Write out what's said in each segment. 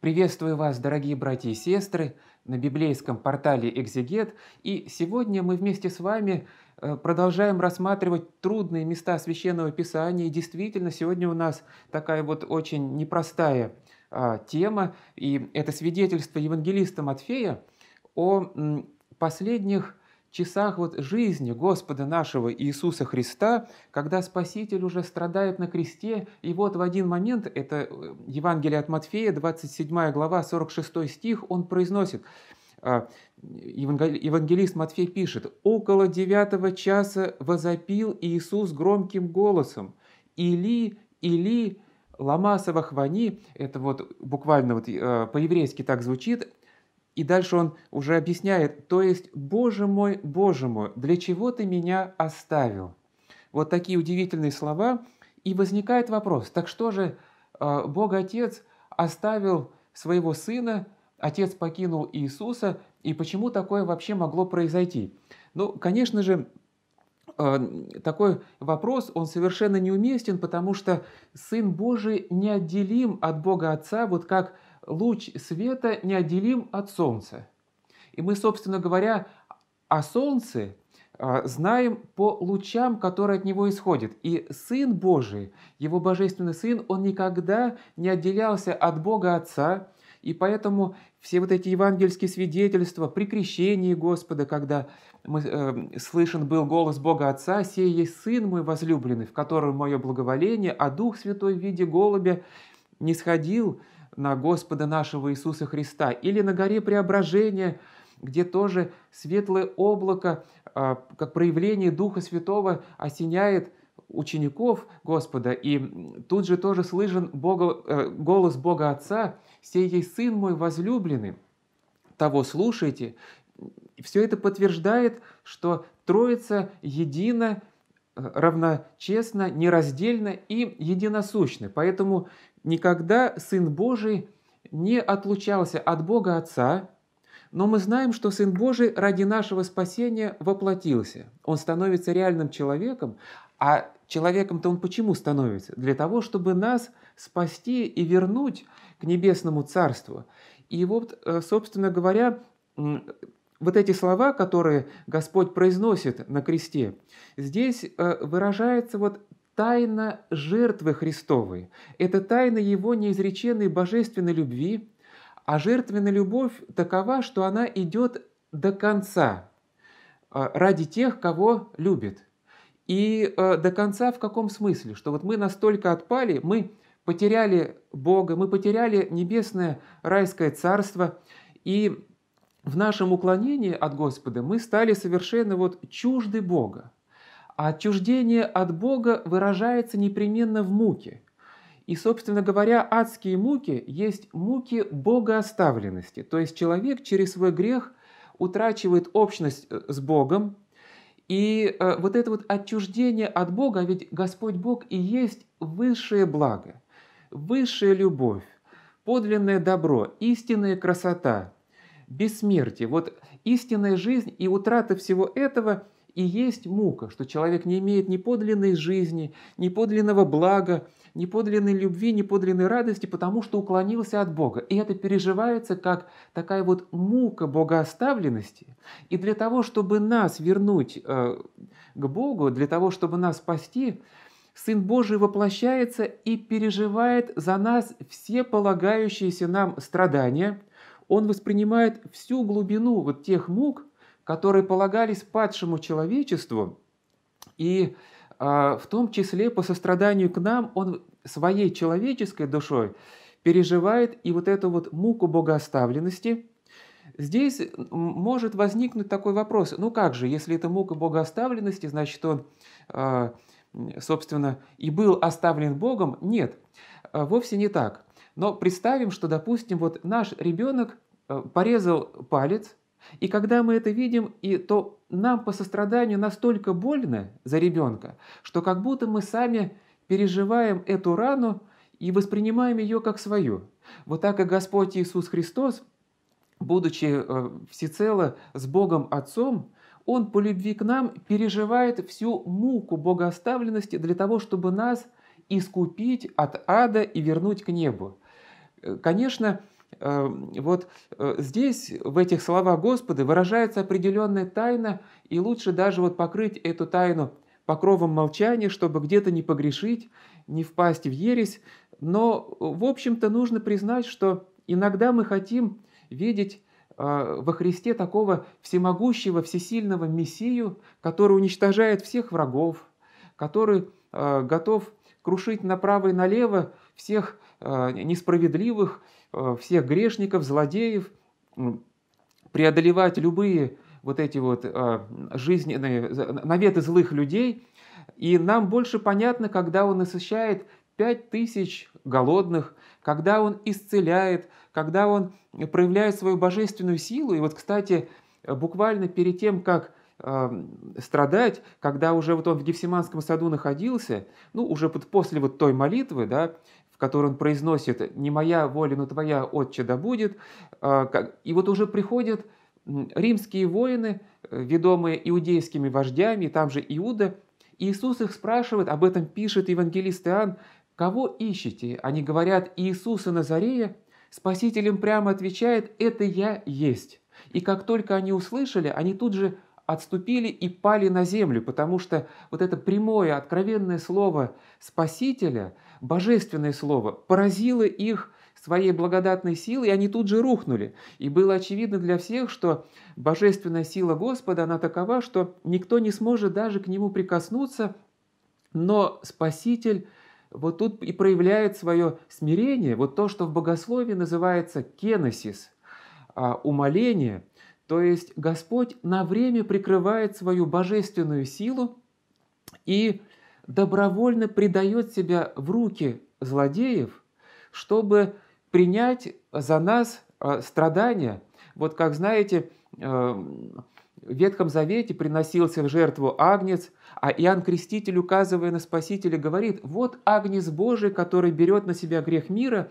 Приветствую вас, дорогие братья и сестры, на библейском портале «Экзегет». И сегодня мы вместе с вами э, продолжаем рассматривать трудные места Священного Писания. И действительно, сегодня у нас такая вот очень непростая а, тема. И это свидетельство евангелиста Матфея о м, последних часах вот жизни Господа нашего Иисуса Христа, когда Спаситель уже страдает на кресте, и вот в один момент, это э, Евангелие от Матфея, 27 глава, 46 стих, он произносит, а, Евангелист Матфей пишет, «Около девятого часа возопил Иисус громким голосом, «Или, или, ламасова хвани», это вот буквально вот э, по-еврейски так звучит, и дальше он уже объясняет, то есть, «Боже мой, Боже мой, для чего ты меня оставил?» Вот такие удивительные слова. И возникает вопрос, так что же э, Бог Отец оставил своего Сына, Отец покинул Иисуса, и почему такое вообще могло произойти? Ну, конечно же, э, такой вопрос, он совершенно неуместен, потому что Сын Божий неотделим от Бога Отца, вот как – луч света неотделим от Солнца. И мы, собственно говоря, о Солнце а, знаем по лучам, которые от него исходят. И Сын Божий, Его Божественный Сын, Он никогда не отделялся от Бога Отца, и поэтому все вот эти евангельские свидетельства при крещении Господа, когда мы, э, слышен был голос Бога Отца, «Сей есть Сын мой возлюбленный, в котором мое благоволение, а Дух Святой в виде голубя не сходил на Господа нашего Иисуса Христа, или на горе преображения, где тоже светлое облако, а, как проявление Духа Святого, осеняет учеников Господа. И тут же тоже слышен Бога, э, голос Бога Отца, «Сей ей Сын мой возлюбленный, того слушайте». Все это подтверждает, что Троица едина равночестно, нераздельно и единосущны. Поэтому никогда Сын Божий не отлучался от Бога Отца, но мы знаем, что Сын Божий ради нашего спасения воплотился. Он становится реальным человеком, а человеком-то он почему становится? Для того, чтобы нас спасти и вернуть к небесному царству. И вот, э, собственно говоря, вот эти слова, которые Господь произносит на кресте, здесь э, выражается вот тайна жертвы Христовой. Это тайна Его неизреченной божественной любви, а жертвенная любовь такова, что она идет до конца э, ради тех, кого любит. И э, до конца в каком смысле? Что вот мы настолько отпали, мы потеряли Бога, мы потеряли небесное райское царство, и в нашем уклонении от Господа мы стали совершенно вот чужды Бога. А отчуждение от Бога выражается непременно в муке. И, собственно говоря, адские муки есть муки богооставленности. То есть человек через свой грех утрачивает общность э, с Богом. И э, вот это вот отчуждение от Бога, а ведь Господь Бог и есть высшее благо, высшая любовь, подлинное добро, истинная красота – бессмертие. Вот истинная жизнь и утрата всего этого и есть мука, что человек не имеет ни подлинной жизни, ни подлинного блага, ни подлинной любви, ни подлинной радости, потому что уклонился от Бога. И это переживается как такая вот мука богооставленности. И для того, чтобы нас вернуть э, к Богу, для того, чтобы нас спасти, Сын Божий воплощается и переживает за нас все полагающиеся нам страдания – он воспринимает всю глубину вот тех мук, которые полагались падшему человечеству, и э, в том числе по состраданию к нам он своей человеческой душой переживает и вот эту вот муку богооставленности. Здесь может возникнуть такой вопрос, ну как же, если это мука богооставленности, значит он, э, собственно, и был оставлен Богом? Нет, а, вовсе не так. Но представим, что, допустим, вот наш ребенок э, порезал палец, и когда мы это видим, и то нам по состраданию настолько больно за ребенка, что как будто мы сами переживаем эту рану и воспринимаем ее как свою. Вот так и Господь Иисус Христос, будучи э, всецело с Богом Отцом, Он по любви к нам переживает всю муку богооставленности для того, чтобы нас – искупить от ада и вернуть к небу. Э, конечно, эм, вот э, здесь, в этих словах Господа, выражается определенная тайна, и лучше даже вот покрыть эту тайну покровом молчания, чтобы где-то не погрешить, не впасть в ересь. Но, в общем-то, нужно признать, что иногда мы хотим видеть э, во Христе такого всемогущего, всесильного Мессию, который уничтожает всех врагов, который готов крушить направо и налево всех э, несправедливых, э, всех грешников, злодеев, преодолевать любые вот эти вот э, жизненные наветы злых людей. И нам больше понятно, когда он насыщает пять тысяч голодных, когда он исцеляет, когда он проявляет свою божественную силу. И вот, кстати, буквально перед тем, как страдать, когда уже вот он в Гефсиманском саду находился, ну, уже под, после вот той молитвы, да, в которой он произносит «Не моя воля, но твоя, Отче, да будет», а, и вот уже приходят римские воины, э, ведомые иудейскими вождями, там же Иуда, и Иисус их спрашивает, об этом пишет евангелист Иоанн, «Кого ищете?» Они говорят «Иисуса Назарея». Спасителем прямо отвечает «Это я есть». И как только они услышали, они тут же отступили и пали на землю, потому что вот это прямое, откровенное слово Спасителя, божественное слово, поразило их своей благодатной силой, и они тут же рухнули. И было очевидно для всех, что божественная сила Господа, она такова, что никто не сможет даже к нему прикоснуться, но Спаситель вот тут и проявляет свое смирение, вот то, что в богословии называется кеносис, а, умоление – то есть Господь на время прикрывает свою божественную силу и добровольно предает себя в руки злодеев, чтобы принять за нас э, страдания. Вот как знаете, э, в Ветхом Завете приносился в жертву агнец, а Иоанн Креститель, указывая на Спасителя, говорит, вот агнец Божий, который берет на себя грех мира,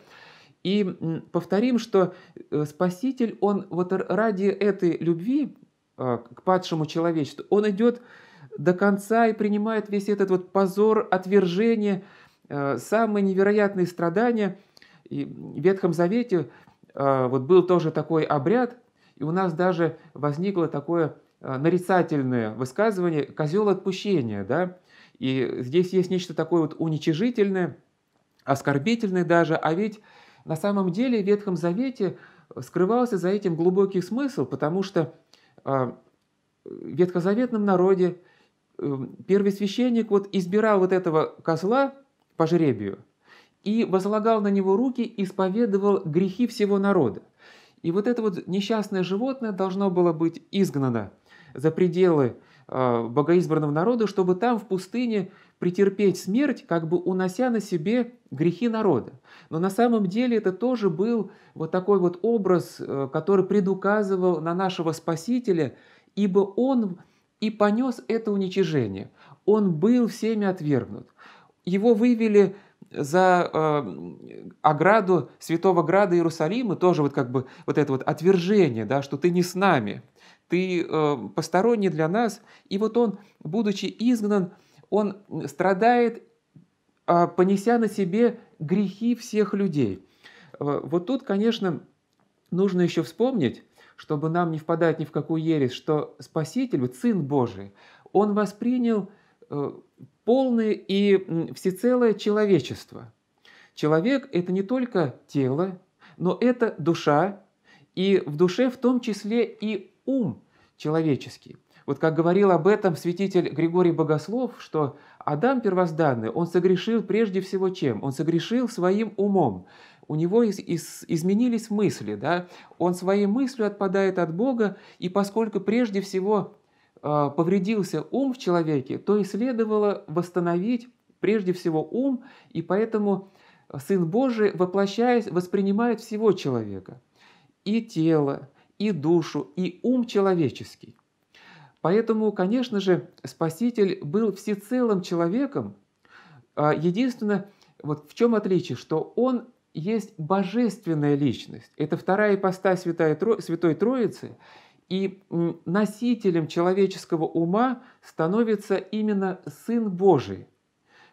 и повторим, что э, Спаситель, он вот ради этой любви а, к падшему человечеству, он идет до конца и принимает весь этот вот позор, отвержение, э, самые невероятные страдания. И в Ветхом Завете а, вот был тоже такой обряд, и у нас даже возникло такое а, нарицательное высказывание «козел отпущения». Да? И здесь есть нечто такое вот уничижительное, оскорбительное даже, а ведь на самом деле в Ветхом Завете э, скрывался за этим глубокий смысл, потому что а, в ветхозаветном народе эм, первый священник вот избирал вот этого козла по жребию и возлагал на него руки, исповедовал грехи всего народа. И вот это вот несчастное животное должно было быть изгнано за пределы а, богоизбранного народа, чтобы там в пустыне претерпеть смерть, как бы унося на себе грехи народа. Но на самом деле это тоже был вот такой вот образ, э, который предуказывал на нашего Спасителя, ибо он и понес это уничижение. Он был всеми отвергнут. Его вывели за э, ограду Святого Града Иерусалима, тоже вот как бы вот это вот отвержение, да, что ты не с нами, ты э, посторонний для нас. И вот он, будучи изгнан, он страдает, а, понеся на себе грехи всех людей. Э, вот тут, конечно, нужно еще вспомнить, чтобы нам не впадать ни в какую ересь, что Спаситель, вот Сын Божий, Он воспринял э, полное и всецелое человечество. Человек – это не только тело, но это душа, и в душе в том числе и ум человеческий. Вот как говорил об этом святитель Григорий Богослов, что Адам первозданный, он согрешил прежде всего чем? Он согрешил своим умом. У него из, из, изменились мысли, да? он своей мыслью отпадает от Бога, и поскольку прежде всего э, повредился ум в человеке, то и следовало восстановить прежде всего ум, и поэтому Сын Божий, воплощаясь, воспринимает всего человека, и тело, и душу, и ум человеческий. Поэтому, конечно же, Спаситель был всецелым человеком. А, единственное, вот в чем отличие, что он есть божественная личность. Это вторая ипостась Святой, Тро... Святой Троицы. И носителем человеческого ума становится именно Сын Божий,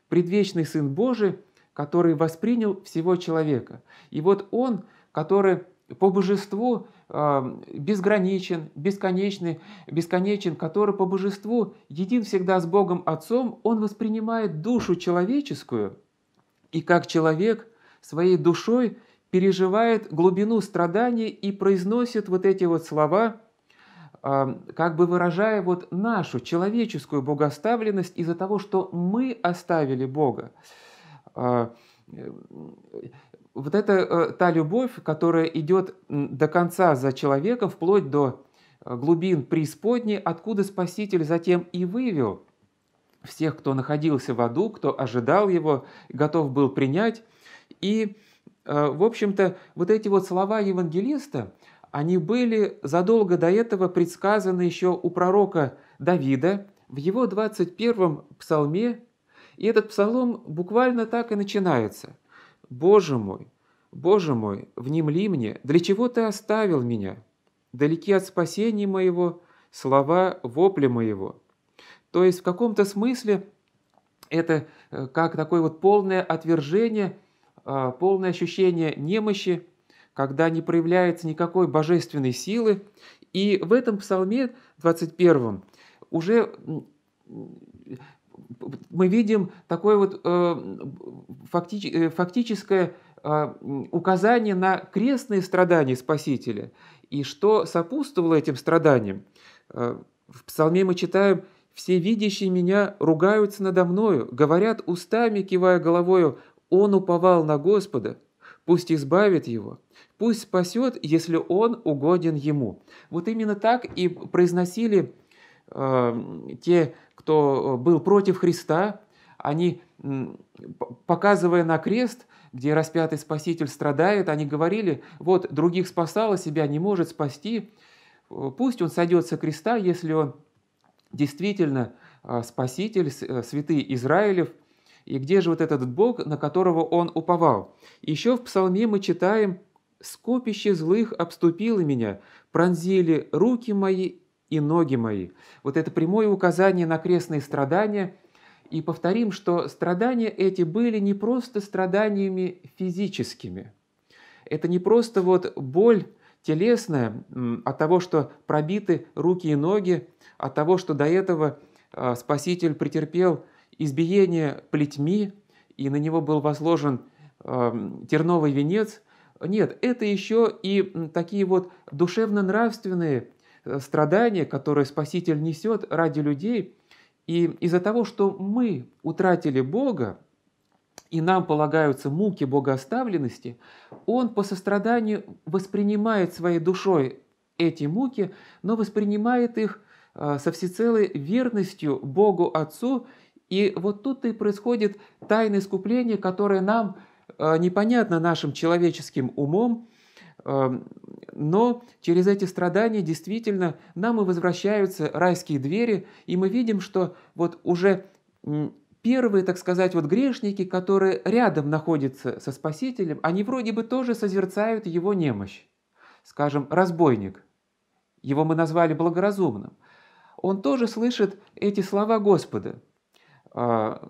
предвечный Сын Божий, который воспринял всего человека. И вот он, который по божеству а, безграничен, бесконечный, бесконечен, который по божеству един всегда с Богом Отцом, он воспринимает душу человеческую и как человек своей душой переживает глубину страданий и произносит вот эти вот слова, а, как бы выражая вот нашу человеческую богоставленность из-за того, что мы оставили Бога а, э, вот это э, та любовь, которая идет до конца за человеком, вплоть до э, глубин преисподней, откуда Спаситель затем и вывел всех, кто находился в аду, кто ожидал его, готов был принять. И, э, в общем-то, вот эти вот слова евангелиста, они были задолго до этого предсказаны еще у пророка Давида в его 21-м псалме. И этот псалом буквально так и начинается – «Боже мой! Боже мой! Внемли мне! Для чего ты оставил меня? Далеки от спасения моего, слова вопли моего». То есть в каком-то смысле это э, как такое вот полное отвержение, а, полное ощущение немощи, когда не проявляется никакой божественной силы. И в этом псалме 21 уже мы видим такое вот э, факти э, фактическое э, указание на крестные страдания Спасителя и что сопутствовало этим страданиям. В псалме мы читаем «Все видящие меня ругаются надо мною, говорят устами, кивая головою, он уповал на Господа, пусть избавит его, пусть спасет, если он угоден ему». Вот именно так и произносили э, те кто э, был против Христа, они, показывая на крест, где распятый Спаситель страдает, они говорили, вот других спасало себя не может спасти, э, пусть он сойдет со креста, если он действительно э, Спаситель, святый Израилев, и где же вот этот Бог, на которого он уповал? Еще в Псалме мы читаем «Скопище злых обступило меня, пронзили руки мои и ноги мои». Вот это прямое указание на крестные страдания. И повторим, что страдания эти были не просто страданиями физическими. Это не просто вот боль телесная от того, что пробиты руки и ноги, от того, что до этого а, Спаситель претерпел избиение плетьми, и на него был возложен а, терновый венец. Нет, это еще и такие вот душевно-нравственные Э, страдания, которые Спаситель несет ради людей. И из-за того, что мы утратили Бога, и нам полагаются муки богооставленности, он по состраданию воспринимает своей душой эти муки, но воспринимает их э, со всецелой верностью Богу Отцу. И вот тут и происходит тайное искупление, которое нам э, непонятно нашим человеческим умом, эм, но через эти страдания действительно нам и возвращаются райские двери, и мы видим, что вот уже первые, так сказать, вот грешники, которые рядом находятся со Спасителем, они вроде бы тоже созерцают его немощь. Скажем, разбойник, его мы назвали благоразумным, он тоже слышит эти слова Господа. «А,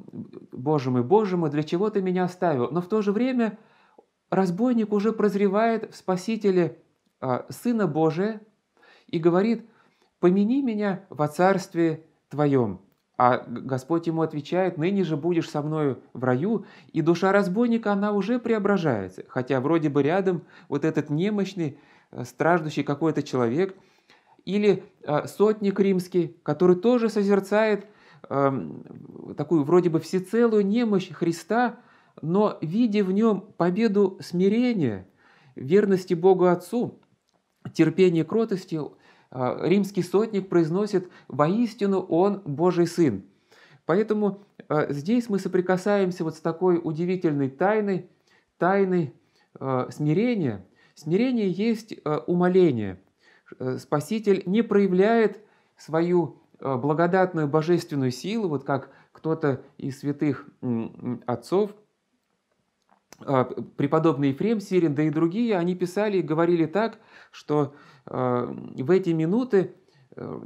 «Боже мой, Боже мой, для чего ты меня оставил?» Но в то же время разбойник уже прозревает в Спасителе а, Сына Божия и говорит, «Помяни меня во царстве твоем». А Господь ему отвечает, «Ныне же будешь со мною в раю», и душа разбойника, она уже преображается, хотя вроде бы рядом вот этот немощный, э, страждущий какой-то человек, или э, сотник римский, который тоже созерцает эм, такую вроде бы всецелую немощь Христа, но видя в нем победу смирения, верности Богу Отцу, терпении кротости а, римский сотник произносит «воистину он Божий Сын». Поэтому а, здесь мы соприкасаемся вот с такой удивительной тайной, тайной а, смирения. Смирение есть умоление. Э, Спаситель не проявляет свою благодатную божественную силу, вот как кто-то из святых отцов – а, преподобный Ефрем Сирин, да и другие, они писали и говорили так, что а, в эти минуты э,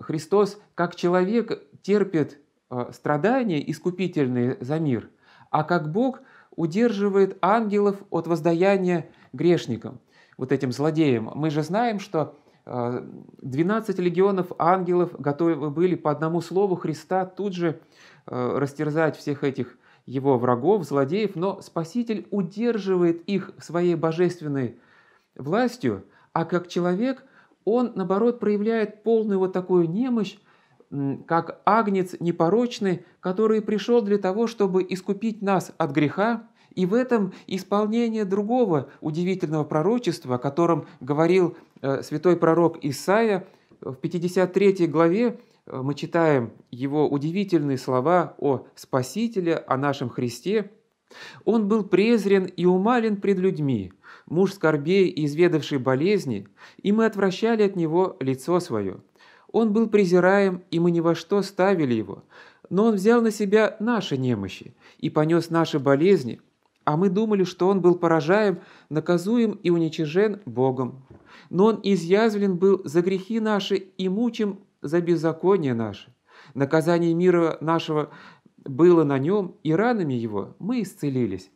Христос как человек терпит а, страдания искупительные за мир, а как Бог удерживает ангелов от воздаяния грешникам, вот этим злодеям. Мы же знаем, что 12 легионов ангелов готовы были по одному слову Христа тут же растерзать всех этих его врагов, злодеев, но Спаситель удерживает их своей божественной властью, а как человек он, наоборот, проявляет полную вот такую немощь, как агнец непорочный, который пришел для того, чтобы искупить нас от греха, и в этом исполнение другого удивительного пророчества, о котором говорил э, святой пророк Исаия в 53 главе, Э, мы читаем его удивительные слова о Спасителе, о нашем Христе, он был презрен и умален пред людьми, муж скорбей и изведавший болезни, и мы отвращали от него лицо свое. Он был презираем, и мы ни во что ставили его, но он взял на себя наши немощи и понес наши болезни, а мы думали, что он был поражаем, наказуем и уничижен Богом. Но он изъязвлен был за грехи наши и мучим за беззаконие наше. Наказание мира нашего было на нем, и ранами его мы исцелились».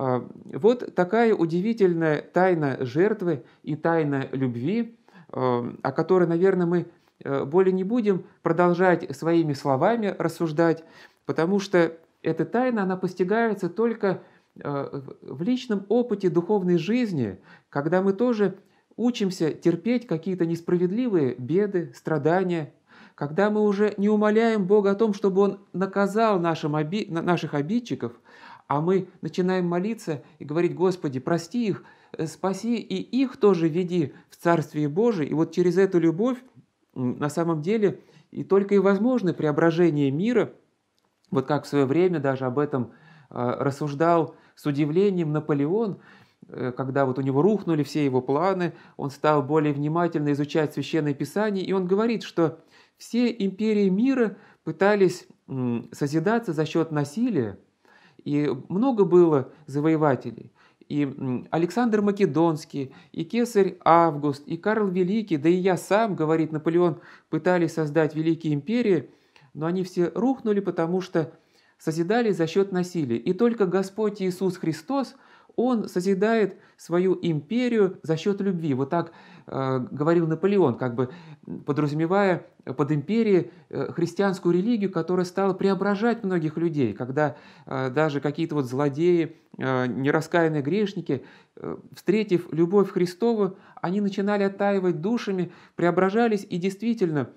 А, вот такая удивительная тайна жертвы и тайна любви, а, о которой, наверное, мы э, более не будем продолжать своими словами рассуждать, потому что эта тайна, она постигается только э, в личном опыте духовной жизни, когда мы тоже учимся терпеть какие-то несправедливые беды, страдания, когда мы уже не умоляем Бога о том, чтобы Он наказал нашим оби... наших обидчиков, а мы начинаем молиться и говорить, Господи, прости их, э, спаси и их тоже веди в Царствие Божие. И вот через эту любовь на самом деле и только и возможно преображение мира, вот как в свое время даже об этом э, рассуждал с удивлением Наполеон, Э, когда вот у него рухнули все его планы, он стал более внимательно изучать Священное Писание, и он говорит, что все империи мира пытались созидаться за счет насилия, и много было завоевателей. И Александр Македонский, и Кесарь Август, и Карл Великий, да и я сам, говорит Наполеон, пытались создать великие империи, но они все рухнули, потому что созидали за счет насилия. И только Господь Иисус Христос – он созидает свою империю за счет любви. Вот так э, говорил Наполеон, как бы подразумевая под империей э, христианскую религию, которая стала преображать многих людей, когда э, даже какие-то вот злодеи, э, нераскаянные грешники, э, встретив любовь Христову, они начинали оттаивать душами, преображались и действительно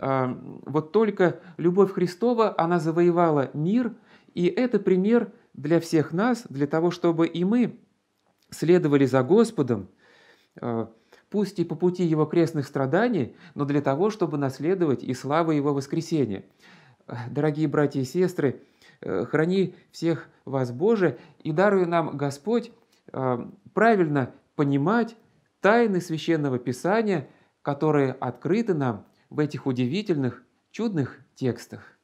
э, вот только любовь Христова, она завоевала мир, и это пример – для всех нас, для того, чтобы и мы следовали за Господом, э, пусть и по пути Его крестных страданий, но для того, чтобы наследовать и славу Его воскресения. Дорогие братья и сестры, э, храни всех вас, Боже, и даруй нам, Господь, э, правильно понимать тайны Священного Писания, которые открыты нам в этих удивительных, чудных текстах.